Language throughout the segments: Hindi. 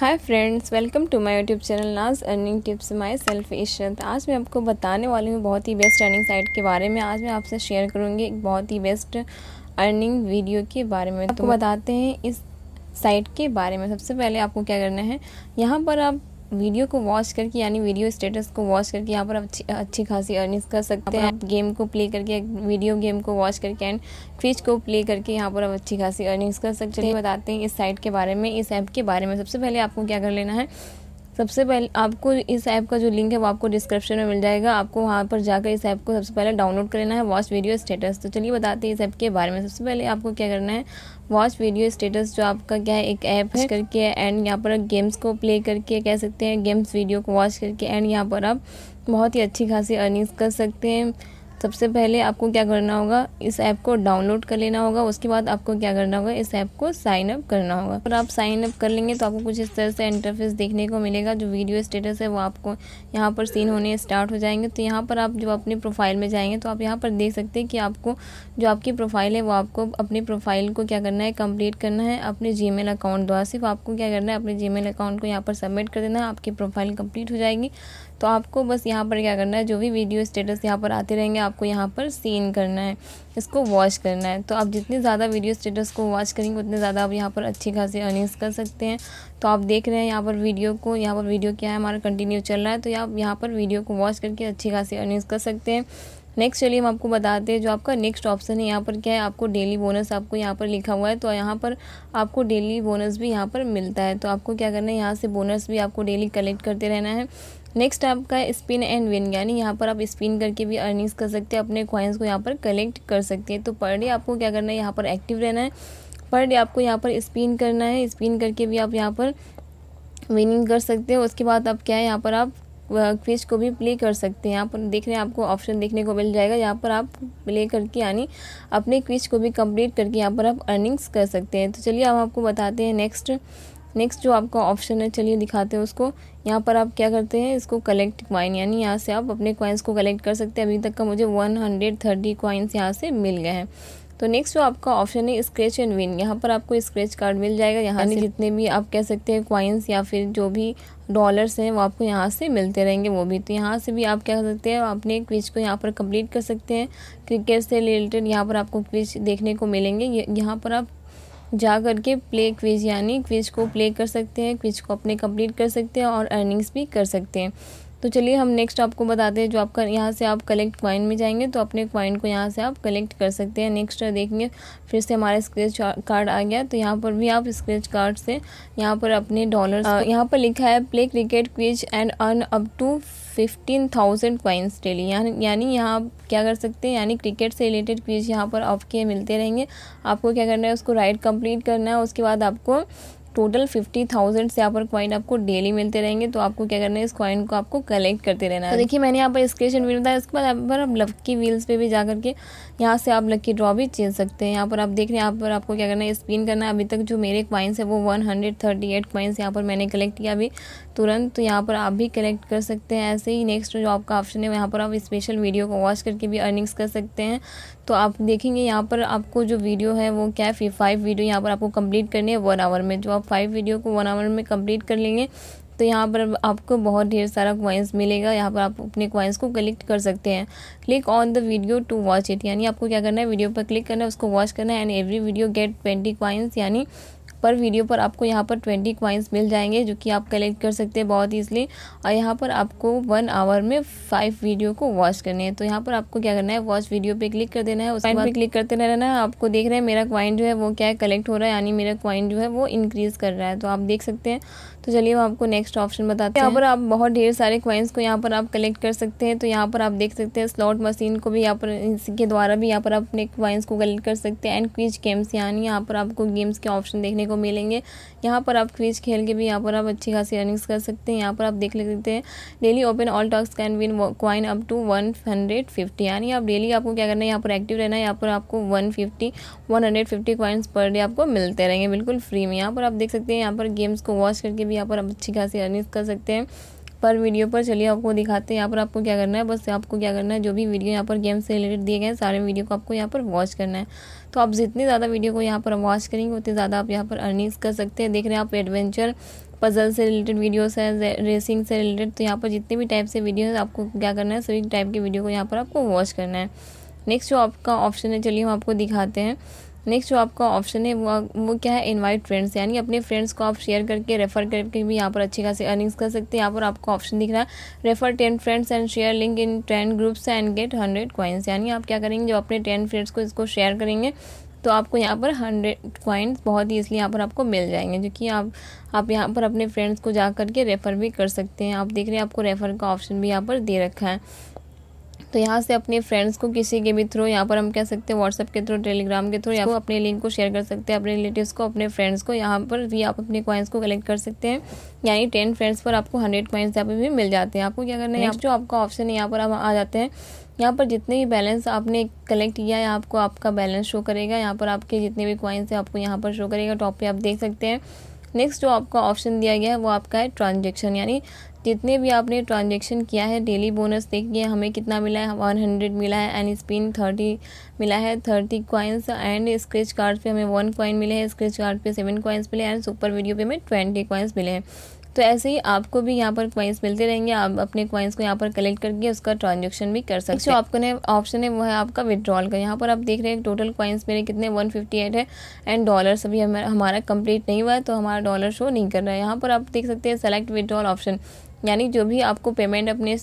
Hi friends welcome to my YouTube channel Naaz earning tips myself Ishrat आज मैं आपको बताने वाली हूँ बहुत ही बेस्ट अर्निंग साइट के बारे में आज मैं आपसे शेयर करूँगी एक बहुत ही बेस्ट अर्निंग वीडियो के बारे में तो बताते हैं इस साइट के बारे में सबसे पहले आपको क्या करना है यहाँ पर आप वीडियो को वॉच करके यानी वीडियो स्टेटस को वॉच करके यहाँ पर अच्छी अच्छी खासी अर्निंग्स कर सकते हैं गेम को प्ले करके वीडियो गेम को वॉच करके एंड क्विज को प्ले करके यहाँ पर अच्छी खासी अर्निंग्स कर सकते हैं बताते हैं इस साइट के बारे में इस ऐप के बारे में सबसे पहले आपको क्या कर लेना है सबसे पहले आपको इस ऐप का जो लिंक है वो आपको डिस्क्रिप्शन में मिल जाएगा आपको वहाँ पर जाकर इस ऐप को सबसे पहले डाउनलोड कर लेना है वॉच वीडियो स्टेटस तो चलिए बताते हैं इस ऐप के बारे में सबसे पहले आपको क्या करना है वॉच वीडियो स्टेटस जो आपका क्या है एक ऐप है करके एंड यहाँ पर आप गेम्स को प्ले करके कह सकते हैं गेम्स वीडियो को वॉच करके एंड यहाँ पर आप बहुत ही अच्छी खासी अर्निंग्स कर सकते हैं सबसे पहले आपको क्या करना होगा इस ऐप को डाउनलोड कर लेना होगा उसके बाद आपको क्या करना होगा इस ऐप को साइन अप करना होगा और आप साइन अप कर लेंगे तो आपको कुछ इस तरह से इंटरफेस देखने को मिलेगा जो वीडियो स्टेटस है वो आपको यहाँ पर सीन होने स्टार्ट हो जाएंगे तो यहाँ पर आप जो अपने प्रोफाइल में जाएंगे तो आप यहाँ पर देख सकते हैं कि आपको जो आपकी प्रोफाइल है वो आपको अपने प्रोफाइल को क्या करना है कम्प्लीट करना है अपने जी अकाउंट द्वारा सिर्फ आपको क्या करना है अपने जी अकाउंट को यहाँ पर सबमिट कर देना है आपकी प्रोफाइल कम्प्लीट हो जाएगी तो आपको बस यहाँ पर क्या करना है जो भी वीडियो स्टेटस यहाँ पर आते रहेंगे आपको यहाँ पर सीन करना है इसको वॉच करना है तो आप जितने ज़्यादा वीडियो स्टेटस को वॉच करेंगे उतने ज़्यादा आप यहाँ पर अच्छी खासी अर्निंग्स कर सकते हैं तो आप देख रहे हैं यहाँ पर वीडियो को यहाँ पर वीडियो क्या है हमारा कंटिन्यू चल रहा है तो आप यहाँ पर वीडियो को वॉच करके अच्छी खासी अर्निंग्स कर सकते हैं नेक्स्ट चलिए हम आपको बताते हैं जो आपका नेक्स्ट ऑप्शन है यहाँ पर क्या है आपको डेली बोनस आपको यहाँ पर लिखा हुआ है तो यहाँ पर आपको डेली बोनस भी यहाँ पर मिलता है तो आपको क्या करना है यहाँ से बोनस भी आपको डेली कलेक्ट करते रहना है नेक्स्ट आपका स्पिन एंड विन यानी यहाँ पर आप स्पिन करके भी अर्निंग्स कर सकते हैं अपने क्वाइंस को यहाँ पर कलेक्ट कर सकते हैं तो पर डे आपको क्या करना है यहाँ पर एक्टिव रहना है पर डे आपको यहाँ पर स्पिन करना है स्पिन करके भी आप यहाँ पर विनिंग कर सकते हैं उसके बाद आप क्या है यहाँ पर आप क्विज को भी प्ले कर सकते हैं यहाँ पर देख रहे हैं आपको ऑप्शन देखने को मिल जाएगा यहाँ पर आप प्ले करके यानी अपने क्विज को भी कंप्लीट करके यहाँ पर आप अर्निंग्स कर सकते हैं तो चलिए अब आपको बताते हैं नेक्स्ट नेक्स्ट जो आपका ऑप्शन है चलिए दिखाते हैं उसको यहाँ पर आप क्या करते हैं इसको कलेक्ट क्वाइन यानी यहाँ से आप अपने क्वाइंस को कलेक्ट कर सकते हैं अभी तक का मुझे वन हंड्रेड थर्टी क्वाइंस यहाँ से मिल गए हैं तो नेक्स्ट जो आपका ऑप्शन है स्क्रेच एंड विन यहाँ पर आपको स्क्रेच कार्ड मिल जाएगा यहाँ से जितने भी आप कह सकते हैं क्वाइंस या फिर जो भी डॉलर्स हैं वो आपको यहाँ से मिलते रहेंगे वो भी तो यहाँ से भी आप क्या कर सकते हैं अपने क्विज को यहाँ पर कंप्लीट कर सकते हैं क्रिकेट से रिलेटेड यहाँ पर आपको क्विज देखने को मिलेंगे यहाँ पर आप जा कर के प्ले क्विज यानी क्विज को प्ले कर सकते हैं क्विज को अपने कंप्लीट कर सकते हैं और अर्निंग्स भी कर सकते हैं तो चलिए हम नेक्स्ट आपको बताते हैं जो आपका यहाँ से आप कलेक्ट क्वाइन में जाएंगे तो अपने क्वाइन को यहाँ से आप कलेक्ट कर सकते हैं नेक्स्ट देखेंगे फिर से हमारा स्क्रेच कार्ड आ गया तो यहाँ पर भी आप स्क्रेच कार्ड से यहाँ पर अपने डॉलर यहाँ पर लिखा है play cricket quiz and earn up to fifteen thousand coins daily यानी यहाँ आप क्या कर सकते हैं यानी क्रिकेट से रिलेटेड क्विज यहाँ पर आपके मिलते रहेंगे आपको क्या करना है उसको राइट कंप्लीट करना है उसके बाद आपको टोटल फिफ्टी थाउजेंड से यहाँ पर कॉइन आपको डेली मिलते रहेंगे तो आपको क्या करना है इस कॉइन को आपको कलेक्ट करते रहना है तो देखिए मैंने यहाँ पर स्क्रीन व्हील बताया इसके बाद यहाँ पर आप लक्की व्हील्स पे भी जा करके यहाँ से आप लक्की ड्रॉ भी चेंज सकते हैं यहाँ पर आप देख रहे हैं यहाँ पर आपको क्या करना है स्पिन करना है अभी तक जो मेरे कॉइन्स है वो one hundred thirty eight coins यहाँ पर मैंने कलेक्ट किया अभी तुरंत तो यहाँ पर आप भी कलेक्ट कर सकते हैं ऐसे ही नेक्स्ट जो आपका ऑप्शन है यहाँ पर आप स्पेशल वीडियो को वॉच करके भी अर्निंग्स कर सकते हैं तो आप देखेंगे यहाँ पर आपको जो वीडियो है वो क्या है फाइव वीडियो यहाँ पर आपको कंप्लीट करनी है वन आवर में जो आप फाइव वीडियो को वन आवर में कंप्लीट कर लेंगे तो यहाँ पर आपको बहुत ढेर सारा क्वाइंस मिलेगा यहाँ पर आप अपने क्वाइंस को कलेक्ट कर सकते हैं click on the video to watch it यानी आपको क्या करना है वीडियो पर क्लिक करना है उसको वॉच करना है and every video get twenty coins यानी पर वीडियो पर आपको यहाँ पर ट्वेंटी क्वाइंस मिल जाएंगे जो कि आप कलेक्ट कर सकते हैं बहुत ईजिली और यहाँ पर आपको वन आवर में फाइव वीडियो को वॉच करने हैं तो यहाँ पर आपको क्या करना है वॉच वीडियो पे क्लिक कर देना है उस पर क्लिक करते रहना है आपको देख रहे हैं मेरा क्वाइन जो है वो क्या है कलेक्ट हो रहा है यानी मेरा क्वाइन जो है वो इंक्रीज़ कर रहा है तो आप देख सकते हैं तो चलिए हम आपको नेक्स्ट ऑप्शन बताते हैं यहाँ पर आप बहुत ढेर सारे क्वाइंस को यहाँ पर आप कलेक्ट कर सकते हैं तो यहाँ पर आप देख सकते हैं स्लॉट मशीन को भी यहाँ पर इसके द्वारा भी यहाँ पर आप अपने क्वाइंस को कलेक्ट कर सकते हैं एंड क्विज गेम्स यानी यहाँ पर आपको गेम्स के ऑप्शन देखने को मिलेंगे यहाँ पर आप क्विज खेल के भी यहाँ पर आप अच्छी खासी अर्निंग्स कर सकते हैं यहाँ पर आप देख ले सकते हैं daily open all talks can win coin up to one hundred fifty यानी आप डेली आपको क्या करना है यहाँ पर एक्टिव रहना है यहाँ पर आपको one fifty one hundred fifty coins per day आपको मिलते रहेंगे बिल्कुल फ्री में यहाँ पर आप देख सकते हैं यहाँ पर गेम्स को वॉच करके भी यहाँ पर आप अच्छी खासी अर्निंग कर सकते हैं पर वीडियो पर चलिए आपको दिखाते हैं यहाँ पर आपको क्या करना है बस आपको क्या करना है जो भी वीडियो यहाँ पर गेम से रिलेटेड दिए गए हैं सारे वीडियो को आपको यहाँ पर वॉच करना है तो आप जितने ज़्यादा वीडियो को यहाँ पर वॉच करेंगे उतनी ज़्यादा आप यहाँ पर अर्निंग्स कर सकते हैं देख रहे हैं आप एडवेंचर पजल से रिलेटेड वीडियोज़ है रेसिंग से रिलेटेड तो यहाँ पर जितने भी टाइप से वीडियो आपको क्या करना है सभी टाइप के वीडियो को यहाँ पर आपको वॉच करना है नेक्स्ट जो आपका ऑप्शन है चलिए हम आपको दिखाते हैं नेक्स्ट जो आपका ऑप्शन है वो वो क्या है इनवाइट फ्रेंड्स यानी अपने फ्रेंड्स को आप शेयर करके रेफर करके भी यहाँ पर अच्छी खासी अर्निंग्स कर सकते हैं यहाँ पर आपको ऑप्शन दिख रहा है refer ten friends and share link in ten groups and get hundred coins यानी आप क्या करेंगे जो अपने टेन फ्रेंड्स को इसको शेयर करेंगे तो आपको यहाँ पर हंड्रेड क्वाइंस बहुत ही इसलिए यहाँ पर आपको मिल जाएंगे जो कि आप आप यहाँ पर अपने फ्रेंड्स को जा करके रेफ़र भी कर सकते हैं आप देख रहे हैं आपको रेफ़र का ऑप्शन भी यहाँ पर दे रखा है तो यहाँ से अपने फ्रेंड्स को किसी के भी थ्रू यहाँ पर हम कह सकते हैं व्हाट्सअप के थ्रू टेलीग्राम के थ्रू या तो- अपने लिंक को शेयर कर सकते हैं अपने रिलेटिव को अपने फ्रेंड्स को यहाँ पर भी आप अपने कॉइन्स को कलेक्ट कर सकते हैं यानी टेन फ्रेंड्स पर आपको हंड्रेड कॉइन्स यहाँ पर भी मिल जाते हैं आपको क्या करना है जो आपका ऑप्शन है यहाँ पर आप आ जाते हैं यहाँ पर जितने भी बैलेंस आपने कलेक्ट किया है आपको आपका बैलेंस शो करेगा यहाँ पर आपके जितने भी कॉइन्स हैं आपको यहाँ पर शो करेगा टॉप पे आप देख सकते हैं नेक्स्ट जो आपका ऑप्शन दिया गया है वो आपका है ट्रांजेक्शन यानी जितने भी आपने ट्रांजेक्शन किया है डेली बोनस देखिए हमें कितना मिला है वन हंड्रेड मिला है एंड स्पिन थर्टी मिला है thirty coins and scratch card पे हमें वन कॉइन मिले हैं स्क्रेच कार्ड पे सेवन कॉइन्स मिले एंड सुपर वीडियो पे हमें ट्वेंटी कॉइन्स मिले हैं तो ऐसे ही आपको भी यहाँ पर क्वाइंस मिलते रहेंगे आप अपने क्वाइंस को यहाँ पर कलेक्ट करके उसका ट्रांजेक्शन भी कर सकते हो जो आपको ने ऑप्शन है वो है आपका विड्रॉल का यहाँ पर आप देख रहे हैं टोटल क्वाइंस मेरे कितने 158 है एंड डॉलर अभी हमारा हमारा कंप्लीट नहीं हुआ है तो हमारा डॉलर शो नहीं कर रहा है यहाँ पर आप देख सकते हैं सेलेक्ट विड्रॉल ऑप्शन यानी जो भी आपको पेमेंट अपने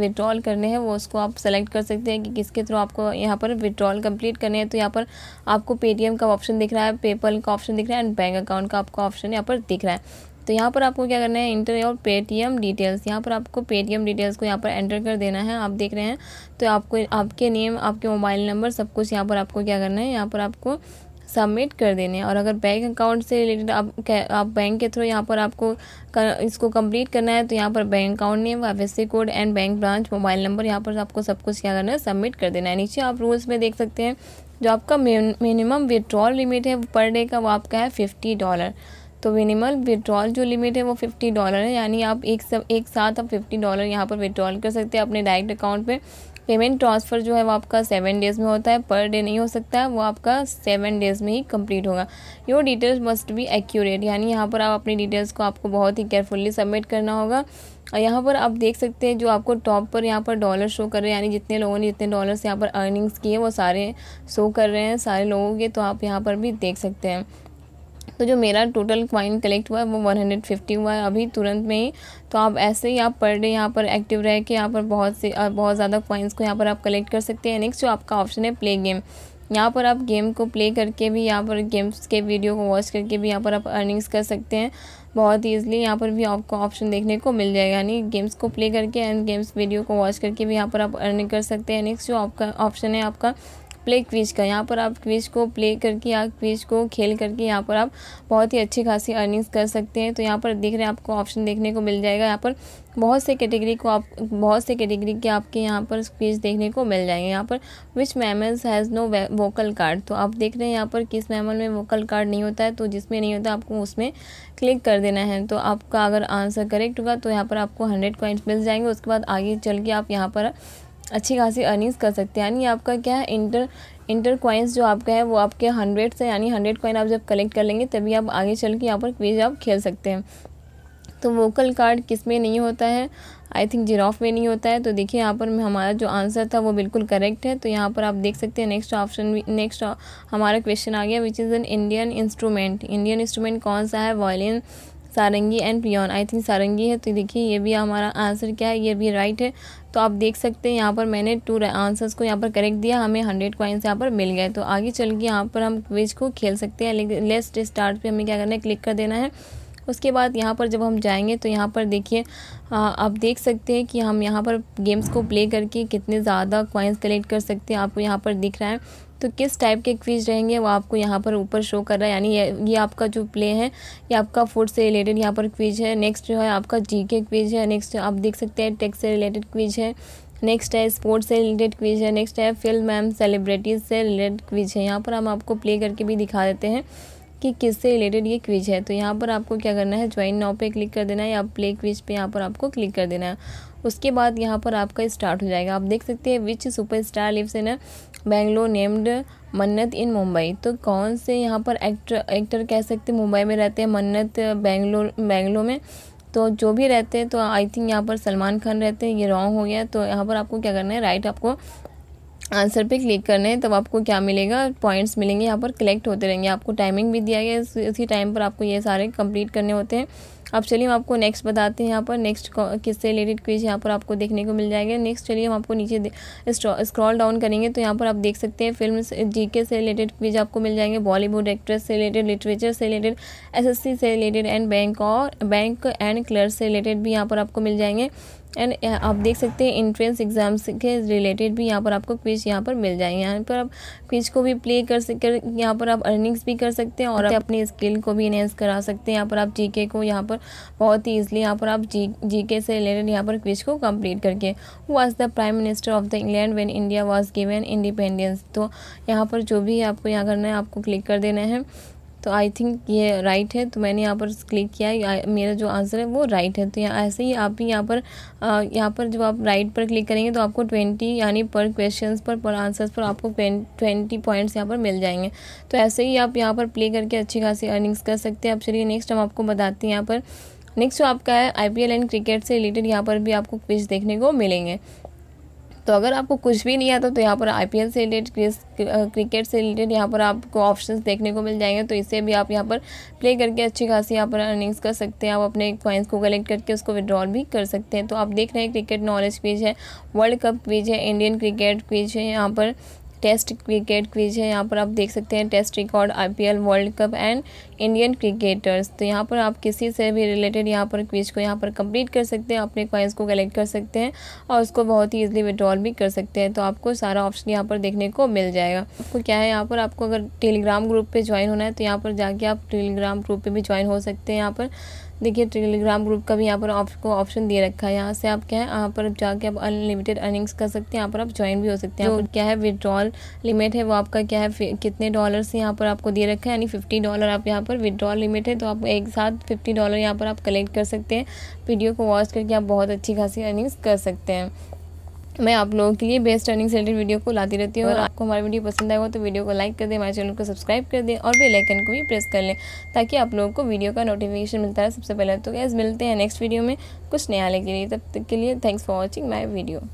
विड्रॉल करने हैं वो उसको आप सेलेक्ट कर सकते हैं कि किसके थ्रू आपको यहाँ पर विड्रॉल कंप्लीट करने हैं तो यहाँ पर आपको पेटीएम का ऑप्शन दिख रहा है पेपल का ऑप्शन दिख रहा है एंड बैंक अकाउंट का आपको ऑप्शन यहाँ पर दिख रहा है तो यहाँ पर आपको क्या करना है इंटर योर पेटीएम डिटेल्स यहाँ पर आपको पेटीएम डिटेल्स को यहाँ पर एंटर कर देना है आप देख रहे हैं तो आपको आपके नेम आपके मोबाइल नंबर सब कुछ यहाँ पर आपको क्या करना है यहाँ पर आपको सबमिट कर देने हैं और अगर बैंक अकाउंट से रिलेटेड आप आप बैंक के थ्रू यहाँ पर आपको कर, इसको कंप्लीट करना है तो यहाँ पर bank account name F code and bank branch mobile number यहाँ पर आपको सब कुछ क्या करना है सबमिट कर देना है नीचे आप रूल्स में देख सकते हैं जो आपका मिनिमम विड्रॉल लिमिट है पर डे का वो आपका है फिफ्टी डॉलर तो मिनिमम विड्रॉल जो लिमिट है वो फिफ्टी डॉलर है यानी आप एक सब एक साथ आप फिफ्टी डॉलर यहाँ पर विड्रॉल कर सकते हैं अपने डायरेक्ट अकाउंट पे पेमेंट ट्रांसफ़र जो है वो आपका सेवन डेज़ में होता है पर डे नहीं हो सकता है वो आपका सेवन डेज़ में ही कंप्लीट होगा your details must be accurate यानी यहाँ पर आप अपनी डिटेल्स को आपको बहुत ही केयरफुल्ली सबमिट करना होगा और यहाँ पर आप देख सकते हैं जो आपको टॉप पर यहाँ पर डॉलर शो कर रहे हैं यानी जितने लोगों ने जितने डॉलर्स यहाँ पर अर्निंग्स किए वो सारे शो कर रहे हैं सारे लोगों के तो आप यहाँ पर भी देख सकते हैं तो जो मेरा टोटल क्वाइन कलेक्ट हुआ है वो 150 हुआ है अभी तुरंत में ही तो आप ऐसे ही आप पर डे यहाँ पर एक्टिव रह के यहाँ पर बहुत से बहुत ज़्यादा क्वाइंस को यहाँ पर आप कलेक्ट कर सकते हैं नेक्स्ट जो आपका ऑप्शन है प्ले गेम यहाँ पर आप गेम को प्ले करके भी यहाँ पर गेम्स के वीडियो को वॉच करके भी यहाँ पर आप अर्निंग्स कर सकते हैं बहुत ईजिली यहाँ पर भी आपको ऑप्शन देखने को मिल जाएगा यानी गेम्स को प्ले करके एंड गेम्स वीडियो को वॉच करके भी यहाँ पर आप अर्निंग कर सकते हैं नेक्स्ट जो आपका ऑप्शन है आपका प्ले क्विज का यहाँ पर आप क्विज को प्ले करके या क्विज को खेल करके यहाँ पर आप बहुत ही अच्छी खासी अर्निंग्स कर सकते हैं तो यहाँ पर देख रहे हैं आपको ऑप्शन देखने को मिल जाएगा यहाँ पर बहुत से कैटेगरी को आप बहुत से कैटेगरी के आपके यहाँ पर क्विज देखने को मिल जाएंगे यहाँ पर which mammals has no vocal card तो आप देख रहे हैं यहाँ पर किस मैमल में वोकल कार्ड नहीं होता है तो जिसमें नहीं होता आपको उसमें क्लिक कर देना है तो आपका अगर आंसर करेक्ट होगा तो यहाँ पर आपको हंड्रेड पॉइंट्स मिल जाएंगे उसके बाद आगे चल के आप यहाँ पर अच्छी खासी अर्निंग्स कर सकते हैं यानी आपका क्या है इंटर इंटर क्वाइंस जो आपका है वो आपके हंड्रेड से यानी हंड्रेड कॉइन आप जब कलेक्ट कर लेंगे तभी आप आगे चल के यहाँ पर क्विज आप खेल सकते हैं तो वोकल कार्ड किस में नहीं होता है आई थिंक जिराफ में नहीं होता है तो देखिए यहाँ पर हमारा जो आंसर था वो बिल्कुल करेक्ट है तो यहाँ पर आप देख सकते हैं नेक्स्ट ऑप्शन नेक्स्ट हमारा क्वेश्चन आ गया which is an Indian instrument Indian instrument कौन सा है violin sarangi and piano I think sarangi है तो देखिए ये भी हमारा आंसर क्या है ये भी राइट है तो आप देख सकते हैं यहाँ पर मैंने टू आंसर्स को यहाँ पर करेक्ट दिया हमें हंड्रेड क्वाइंस यहाँ पर मिल गए तो आगे चल के यहाँ पर हम क्विज को खेल सकते हैं लेकिन लेस्ट स्टार्ट पर हमें क्या करना है क्लिक कर देना है उसके बाद यहाँ पर जब हम जाएंगे तो यहाँ पर देखिए आप देख सकते हैं कि हम यहाँ पर गेम्स को प्ले करके कितने ज़्यादा कॉइन्स कलेक्ट कर सकते हैं आपको यहाँ पर दिख रहा है तो किस टाइप के क्विज रहेंगे वो आपको यहाँ पर ऊपर शो कर रहा है यानी ये, आपका जो प्ले है ये आपका फूड से रिलेटेड यहाँ पर क्विज है नेक्स्ट जो है आपका जी के क्विज है नेक्स्ट आप देख सकते हैं टेक्स से रिलेटेड क्विज है नेक्स्ट है स्पोर्ट्स से रिलेटेड क्विज है नेक्स्ट है फिल्म एम सेलिब्रिटीज़ से रिलेटेड क्विज है यहाँ पर हम आपको प्ले करके भी दिखा देते हैं कि किससे रिलेटेड ये क्विज है तो यहाँ पर आपको क्या करना है ज्वाइन नाउ पे क्लिक कर देना है या प्ले क्विज पे यहाँ पर आपको क्लिक कर देना है उसके बाद यहाँ पर आपका स्टार्ट हो जाएगा आप देख सकते हैं which super star lives in Bangalore named Mannat in Mumbai तो कौन से यहाँ पर एक्टर एक्टर कह सकते मुंबई में रहते हैं मन्नत बेंगलोर बेंगलोर में तो जो भी रहते हैं तो आई थिंक यहाँ पर सलमान खान रहते हैं ये रॉन्ग हो गया तो यहाँ पर आपको क्या करना है राइट आपको आंसर पे क्लिक करना है तब आपको क्या मिलेगा पॉइंट्स मिलेंगे यहाँ पर कलेक्ट होते रहेंगे आपको टाइमिंग भी दिया गया है इसी टाइम पर आपको ये सारे कंप्लीट करने होते हैं अब चलिए हम आपको नेक्स्ट बताते हैं यहाँ पर नेक्स्ट किससे रिलेटेड क्विज यहाँ पर आपको देखने को मिल जाएगा नेक्स्ट चलिए हम आपको नीचे स्क्रॉल डाउन करेंगे तो यहाँ पर आप देख सकते हैं फिल्म जीके से रिलेटेड क्विज आपको मिल जाएंगे बॉलीवुड एक्ट्रेस से रिलेटेड लिटरेचर से रिलेटेड एसएससी से रिलेटेड एंड बैंक और बैंक एंड क्लर्क से रिलेटेड भी यहाँ पर आपको मिल जाएंगे एंड uh, आप देख सकते हैं इंट्रेंस एग्ज़ाम्स के रिलेटेड भी यहाँ पर आपको क्विज यहाँ पर मिल जाएंगे यहाँ पर आप क्विज को भी प्ले कर सकते यहाँ पर आप अर्निंग्स भी कर सकते हैं और आप अपने स्किल को भी इन्हेंस करा सकते हैं यहाँ पर आप जीके को यहाँ पर बहुत ही ईजिली यहाँ पर आप जी के से रिलेटेड यहाँ पर क्विज को कम्प्लीट करके was the prime minister of the England when India was given independence तो यहाँ पर जो भी आपको यहाँ करना है आपको क्लिक कर देना है तो आई थिंक ये राइट है तो मैंने यहाँ पर क्लिक किया मेरा जो आंसर है वो राइट है तो यहाँ ऐसे ही आप यहाँ पर यहाँ पर जब आप राइट पर क्लिक करेंगे तो आपको ट्वेंटी यानी पर क्वेश्चन पर पर आंसर्स पर आपको ट्वेंटी पॉइंट्स यहाँ पर मिल जाएंगे तो ऐसे ही आप यहाँ पर प्ले करके अच्छी खासी अर्निंग्स कर सकते हैं अब चलिए नेक्स्ट हम आपको बताते हैं यहाँ पर नेक्स्ट जो आपका है आई एंड क्रिकेट से रिलेटेड यहाँ पर भी आपको क्विज देखने को मिलेंगे तो अगर आपको कुछ भी नहीं आता तो यहाँ पर आई से रिलेटेड क्रिकेट से रिलेटेड यहाँ पर आपको ऑप्शन देखने को मिल जाएंगे तो इसे भी आप यहाँ पर प्ले करके अच्छी खासी यहाँ पर अर्निंग्स कर सकते हैं आप अपने कॉइन्स को कलेक्ट करके उसको विड्रॉल भी कर सकते हैं तो आप देख रहे हैं क्रिकेट नॉलेज पेज है वर्ल्ड कप पेज है इंडियन क्रिकेट पेज है यहाँ पर टेस्ट क्रिकेट क्विज है यहाँ पर आप देख सकते हैं test record IPL world cup and Indian cricketers तो यहाँ पर आप किसी से भी रिलेटेड यहाँ पर क्विज को यहाँ पर कंप्लीट कर सकते हैं अपने क्वाइंस को कलेक्ट कर सकते हैं और उसको बहुत ही ईजिली विड्रॉल भी कर सकते हैं तो आपको सारा ऑप्शन यहाँ पर देखने को मिल जाएगा आपको क्या है यहाँ पर आपको अगर टेलीग्राम ग्रुप पर ज्वाइन होना है तो यहाँ पर जाके आप टेलीग्राम ग्रुप पर भी ज्वाइन हो सकते हैं यहाँ पर देखिए टेलीग्राम ग्रुप का भी यहाँ पर आपको ऑप्शन दे रखा है यहाँ से आप क्या है यहाँ पर जाके आप अनलिमिटेड अर्निंग्स कर सकते हैं यहाँ पर आप ज्वाइन भी हो सकते हैं क्या है विदड्रॉल लिमिट है वो आपका क्या है कितने डॉलर से यहाँ पर आपको दे रखा है यानी फिफ्टी डॉलर आप यहाँ पर विदड्रॉल लिमिट है तो आप एक साथ फिफ्टी डॉलर यहाँ पर आप कलेक्ट कर सकते हैं वीडियो को वॉच करके आप बहुत अच्छी खासी अर्निंग्स कर सकते हैं मैं आप लोगों के लिए बेस्ट अर्निंग सेंटर वीडियो को लाती रहती हूँ और हाँ। आपको हमारा वीडियो पसंद आएगा तो वीडियो को लाइक कर दें हमारे चैनल को सब्सक्राइब कर दें और बेलाइकन को भी प्रेस कर लें ताकि आप लोगों को वीडियो का नोटिफिकेशन मिलता है सबसे पहले तो गैस मिलते हैं नेक्स्ट वीडियो में कुछ नया लेके लिए तब तक के लिए thanks for watching my video